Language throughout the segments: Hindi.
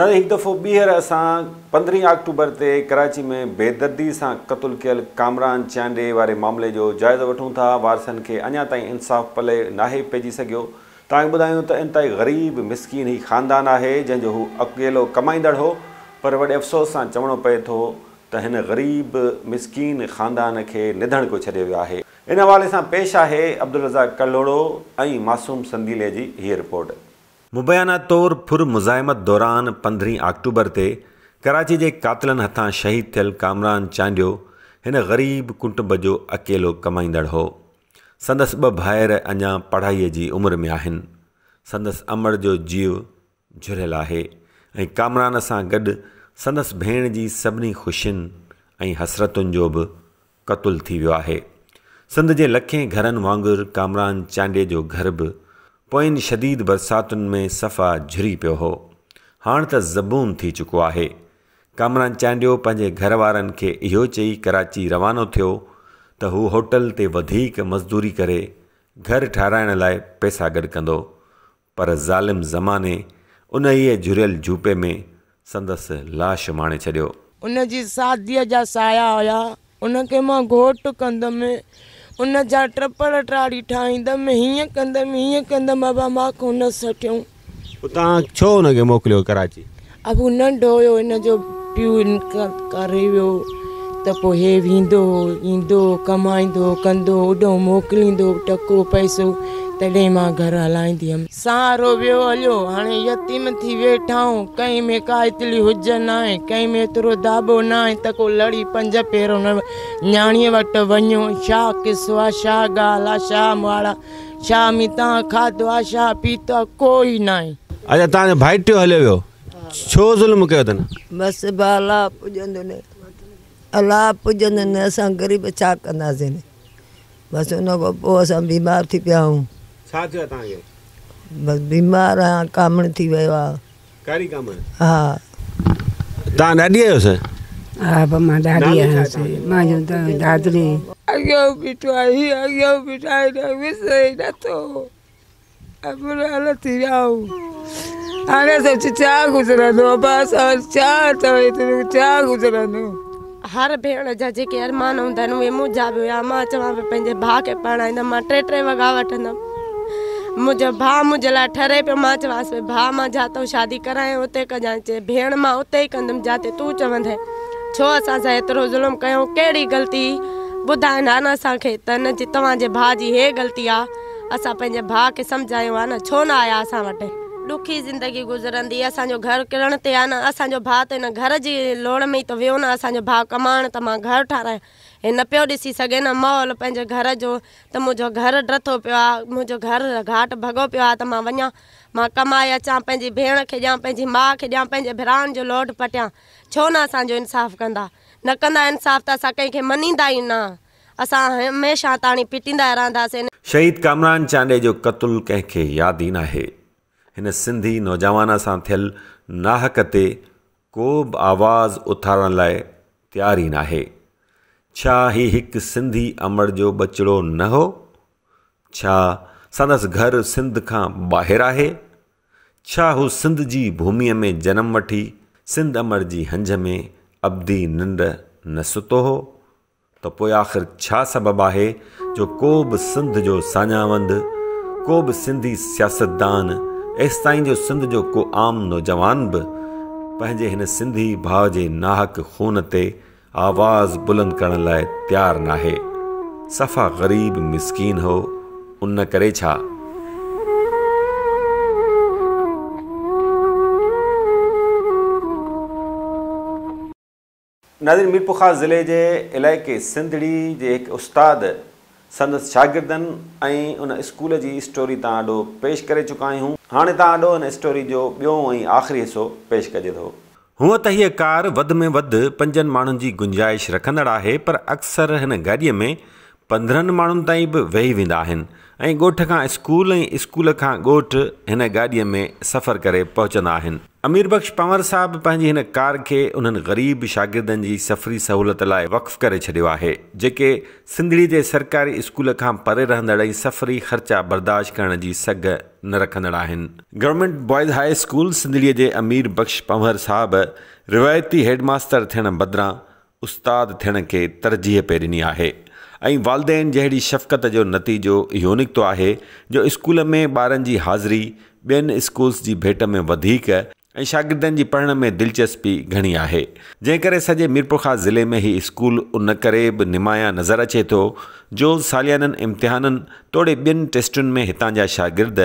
न हिकु दफ़ो ॿीहर असां पंद्रहीं अक्टूबर ते कराची में बेदर्दी सां क़तलु कयल कामरान चांडे वारे मामले जो जाइज़ो वठूं था वारसनि खे अञा ताईं इन्साफ़ पले नाहे पइजी सघियो तव्हांखे ॿुधायूं त इन ताईं ग़रीब मिसकिन ई ख़ानदान आहे जंहिंजो हू अकेलो कमाईंदड़ हो पर वॾे अफ़सोस सां चवणो पए थो त हिन ग़रीब मिसकिन ख़ानदान खे निधण को छॾियो वियो आहे इन हवाले सां पेश आहे अब्दुल रज़ाक़ कलोड़ो ऐं मासूम संदीले जी हीअ रिपोर्ट मुबैना तौर फुर मुज़ाहिमत दौरान पंद्रहीं अक्टूबर ते कराची जे कातिलनि हथां शहीद थियल कामरान चांडियो हिन ग़रीब कुटुंब जो अकेलो कमाईंदड़ हो संदसि ॿ भाइर अञा पढ़ाईअ जी उमिरि में आहिनि संदसि अमर जो जीव जुड़ियलु आहे ऐं कामरान सां गॾु संदसि भेण जी सभिनी ख़ुशियुनि ऐं हसरतुनि जो बि क़तूल थी वियो आहे सिंध जे लखे घरनि वांगुरु कामरान चांडे जो घर बि पोयनि शदीद बरसातुनि में सफ़ा पियो हो हाणे त ज़बून थी चुको आहे कामरान चांडियो पंहिंजे घर वारनि खे इहो चई कराची रवानो थियो त हू होटल ते वधीक मज़दूरी करे घर ठाराइण लाइ पैसा गॾु कंदो पर ज़ालिम ज़माने उन ई झुरियल झूपे में संदसि लाश माणे छॾियो उन जी जा साया हुया उनखे मां घोट कंदमि उन जा ट्रपड़ टाड़ी ठाहींदमि हीअं कंदमि हीअं कंदमि बाबा मां कोन सठियूं तव्हां छो हुनखे मोकिलियो कराची अब हू नंढो हुयो हिन जो पीउ करे वियो त पोइ हे वेंदो ईंदो कमाईंदो कंदो होॾो मोकिलींदो टको पैसो तॾहिं मां घरु हलाईंदी हुयमि सहारो वियो हलियो हाणे यतीम थी वेठा आहियूं कंहिं में का इतली हुज न आहे कंहिं में एतिरो दाबो न आहे त को लड़ी पंज पेरो न न्याणीअ वटि वञो छा किसो आहे छा ॻाल्हि आहे छा मुआड़ा छा में तव्हां खाधो आहे छा पीतो आहे कोई न आहे अच्छा तव्हांजो भाइटियो हलियो वियो छो ज़ुल्म कयो अथनि बसि अलाह पुॼंदो न अलाह पुॼंदो न असां ग़रीब छा कंदासीं बसि उन खां पोइ असां बीमार थी पिया आहियूं छा थियो आहे बीमार आहियां कामण थी वियो कारी कामण हा तव्हां ॾाॾी आहियोसि हा पर मां ॾाॾी आहियासि मुंहिंजो दादरी अॻियां बीठो आहे हीअ अॻियां बीठो आहे विसरे नथो अबुर हल थी विया हाणे असां छा गुज़रंदो बसि छा अथव छा गुज़रंदो हर भेण जा जेके अरमान हूंदा आहिनि उहे मुंहिंजा बि हुया मां चवां पई पंहिंजे भाउ खे पढ़ाईंदमि मां टे टे वॻा वठंदमि मुझे भा मुझला ठरे पे माँ चवास पे भा मां जातो शादी कराए उते का जांचे भेण मां उते ही कंदम जाते तू चवंद है छो असा सा एतरो जुलम कयो केड़ी गलती बुधाए नाना सा के तन जी तवा जे भा जी हे गलती आ असा पंजे भा के समझायो आ न छो ना आया असा वटे दुखी ज़िंदगी गुज़रंदी असो घर किरण ते आहे न असांजो भाउ त हिन घर की लोड़ में ही तो वियो ना असांजो भाउ कमाइण त मां घरु ठाहिरायां न पो ॾिसी सघे न माहौल पंहिंजे घर जो त मुंहिंजो घरु ड्रथो पियो आहे मुंहिंजो घाट भगो पियो आहे त मां वञा भेण के ॾियां पंहिंजी माउ खे ॾियां जो लोड पटियां छो न असांजो इंसाफ़ कंदा न कंदा इंसाफ़ तो अस कंहिंखे मञींदा ई न असां हमेशह ताणी फिटींदा रहंदासीं शहीद कामरान चांडे जो कतुल कंहिंखे यादि ई न आहे इन सिंधी नौजवान से थियल नाहक ते को बि आवाज़ उथारण लाइ तयार ई नाहे छा ही सिंधी अमर जो बचड़ो न हो छा घर सिंध का ॿाहिरि आहे सिंध की भूमि में जन्म वी सिंध अमर जी हंझ में अबदी निंड न सुतो हो तो आख़िर सबब है जो को बि सिंध जो साञावंद को बि सिंधी सियासतदान एसि ताईं जो सिंध जो को आम नौजवान बि पंहिंजे हिन सिंधी भाउ जे नाहक खून ते आवाज़ बुलंद करण लाइ तयारु नाहे सफ़ा ग़रीब मिसकीन हो उन करे छा मीरपुखा ज़िले जे इलाइक़े सिंधड़ी जे हिकु उस्तादु संदसि शागिर्दनि ऐं उन स्कूल जी स्टोरी तव्हां पेश करे चुका आहियूं हाणे तव्हां ॾे स्टोरी जो ॿियो ऐं आख़िरी हिसो पेश कजे थो हूअं त हीअ कार वधि में वधि पंजनि माण्हुनि जी गुंजाइश रखंदड़ु आहे पर अक्सर हिन गाॾीअ में पंद्रहनि माण्हुनि ताईं बि वेही वेंदा आहिनि ऐं ॻोठ खां स्कूल ऐं स्कूल खां ॻोठु हिन गाॾीअ में सफ़र करे पहुचंदा आहिनि अमीर बख़्श पंवर साहब पंहिंजी हिन कार खे उन्हनि ग़रीब शागिर्दनि जी सफ़री सहूलियत लाइ वफ़ु करे छॾियो आहे जेके सिंधड़ी जे सरकारी स्कूल खां परे रहंदड़ ऐं सफ़री ख़र्चा बर्दाश्त करण जी सघ न रखंदड़ आहिनि गवर्नमेंट बॉइज़ हाई स्कूल सिंधड़ीअ जे अमीर बख़्श पंवर साहब रिवायती हेडमास्टर थियण बदिरां उस्तादु थियण खे तरजीह पे ॾिनी आहे ऐं वालदेन जहिड़ी शफ़क़त जो नतीजो इहो निकितो आहे जो स्कूल में ॿारनि जी हाज़िरी ॿियनि स्कूल्स जी भेट में वधीक ऐं शागिर्दनि जी पढ़ण में दिलचस्पी घणी आहे जंहिं करे सॼे मीरपुरखा ज़िले में ही स्कूल उन करे बि निमाया नज़र अचे थो जो सालियाननि इम्तिहाननि तोड़े ॿियनि टेस्टुनि में हितां जा शागिर्द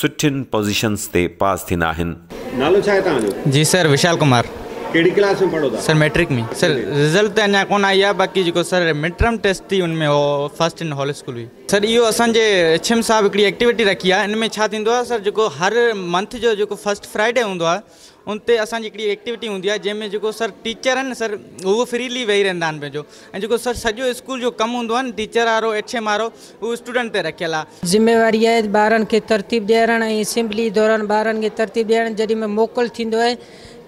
सुठियुनि पोज़ीशन्स ते पास थींदा आहिनि नालो छा आहे तव्हांजो जी सर विशाल कुमार कहिड़ी क्लास में पढ़ो था सर मैट्रिक में सर रिज़ल्ट त अञा कोन आई आहे बाक़ी जेको सर मिड टर्म टेस्ट थी उनमें हो फर्स्ट इन हॉल स्कूल हुई सर इहो असांजे एच एम साहब हिकिड़ी एक्टिविटी रखी है हिन में छा थींदो आहे सर जेको हर मंथ जो जेको फर्स्ट फ्राइडे हूंदो आहे उन ते असांजी हिकिड़ी एक्टिविटी हूंदी आहे जंहिंमें जेको सर टीचर है सर उहो फ्रीली वेही रहंदा आहिनि पंहिंजो ऐं सर सॼो स्कूल जो कमु हूंदो आहे टीचर वारो एच एम वारो उहो स्टूडेंट ते रखियलु आहे ज़िमेवारी आहे ॿारनि तरतीब ॾियणु असेंबली दौरान ॿारनि खे तरतीब ॾियणु जॾहिं में मोकल थींदो आहे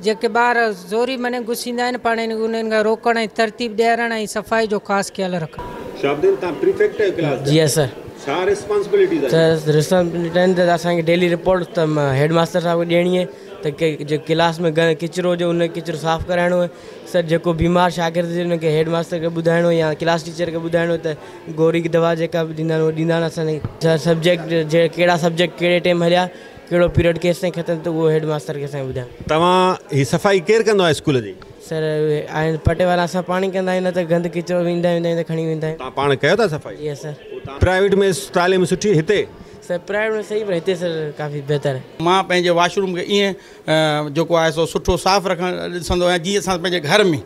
जेके बार ज़ोरी मने घुसींदा आहिनि पाण उन्हनि खां रोकण तरतीब ॾियारणु सफ़ाई जो ख़ासि ख़्यालु रखणु जी सर छा रिस्पॉन्सिबिलिटी सर रिस्पॉन्सिबिलिटी आहिनि त डेली रिपोर्ट त हेडमास्टर साहिब खे ॾियणी आहे त जे क्लास में किचिरो हुजे उन किचिरो साफ़ु कराइणो आहे सर जेको बीमार शागिर्द हुजे के हेडमास्टर खे ॿुधाइणो या क्लास टीचर के ॿुधाइणो त गोरी दवा जेका बि ॾींदा आहिनि सब्जेक्ट जे कहिड़ा सब्जेक्ट कहिड़े टाइम हलिया कहिड़ो पीरियड केसिताईं ख़तमु थियो उहो हेड मास्तर खे असांखे ॿुधायो तव्हां हीअ सफ़ाई केरु कंदो स्कूल जी सर आहिनि पटे वाला असां पाण ई कंदा न त गंद किचो वेंदा वेंदा खणी वेंदा आहियूं तव्हां कयो था सफ़ाई इहा सर प्राइवेट में तालीम सुठी हिते सर प्राइवेट में सही पर सर काफ़ी बहितर आहे मां पंहिंजे वॉशरूम के ईअं जेको आहे सो सुठो साफ़ु रखणु ॾिसंदो आहियां जीअं असां घर में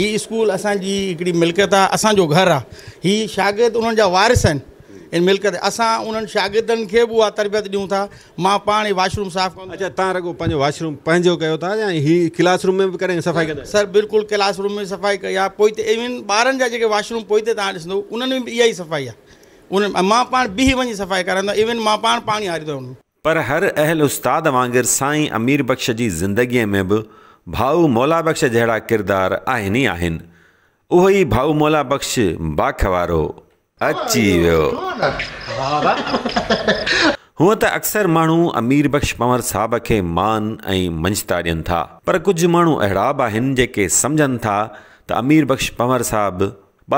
हीअ स्कूल असांजी हिकिड़ी मिल्कियत आहे असांजो घरु आहे हीअ शागिर्द उन्हनि जा वारिस आहिनि इन मिल्कियत अस उन्हनि शागिर्दनि खे बि तरबियत ॾियूं था मां पाण ई वाशरूम साफ़ कंदो अच्छा तव्हां रुगो वाशरूम पंहिंजो या हीअ क्लासरूम में भी कॾहिं सफ़ाई कर सर बिल्कुलु क्लासरूम में सफ़ाई कई आहे पोइ ते इवन ॿारनि वाशरूम पोइ ते तव्हां ॾिसंदो सफ़ाई आहे उन मां पाण बीह वञी सफ़ाई कराईंदो इवन मां पाण पाणी हारींदो आहियां पर हर अहल उस्ताद वांगुरु साई अमीर बख़्श की जिंदगी में भी भाऊ मौला बख़्श जहिड़ा किरदार आहिनि ई आहिनि उहो भाऊ मौला बख़्श बाखवारो अची वियो हूअं त अक्सर माण्हू अमीर बख़्श पंवर साहब खे मान ऐं मंच ॾियनि था पर कुझु माण्हू अहिड़ा बि आहिनि जेके सम्झनि था त अमीर बख़्श पंवर साहब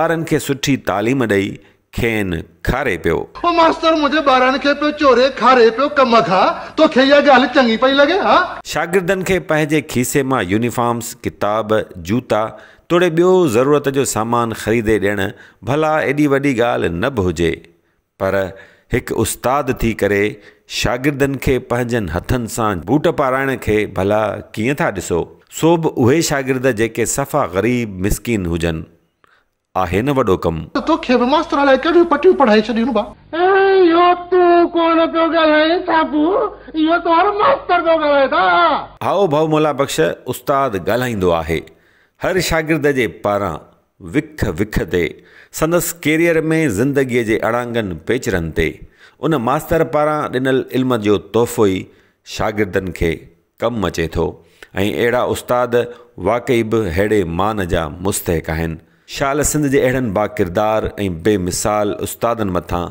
ॿारनि खे सुठी तालीम ॾेई खेनि खारे पियो मास्तर मुंहिंजे ॿारनि खे पियो चोरे खारे पियो कम खां तोखे इहा ॻाल्हि चङी पई लॻे हा शागिर्दनि खे पंहिंजे खीसे मां यूनिफॉर्म्स किताब जूता तोड़े ॿियो ज़रूरत जो सामान ख़रीदे ॾियणु भला एॾी वॾी ॻाल्हि न बि हुजे पर हिकु उस्ताद थी करे शागिर्दनि खे पंहिंजनि हथनि सां बूट पाराइण खे भला कीअं था ॾिसो सो बि उहे शागिर्द जेके सफ़ा ग़रीब मिसकिन हुजनि आहे हर शागिर्द जे पारां विख विख ते संदसि कैरियर में ज़िंदगीअ जे अड़ांघनि पेचरनि ते उन मास्तर पारां ॾिनल इल्म जो तोहफ़ो ई शागिर्दनि खे कमु अचे थो ऐं अहिड़ा उस्तादु वाक़ई बि अहिड़े मान जा मुस्तक़ आहिनि शाल सिंध जे अहिड़नि बाक़िरदारु ऐं बेमिसाल उस्तादनि मथां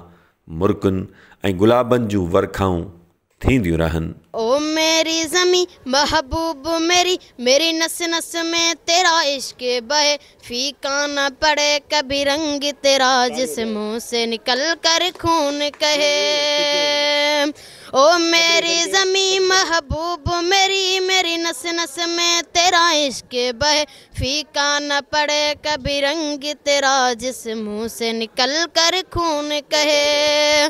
मुर्कुनि ऐं गुलाबनि जूं वर्खाऊं रहन ओ मेरी ज़मी महबूब मेरी मेरी नस नस में तेरा इश्क बहे फीका न पड़े कभी रंग तेरा जिस मुँह से निकल कर खून कहे ओ मेरी ज़मी महबूब मेरी मेरी नस नस में तेरा इश्क बहे फीका न पड़े कभी रंग तेरा जिस मुँह से निकल कर खून कहे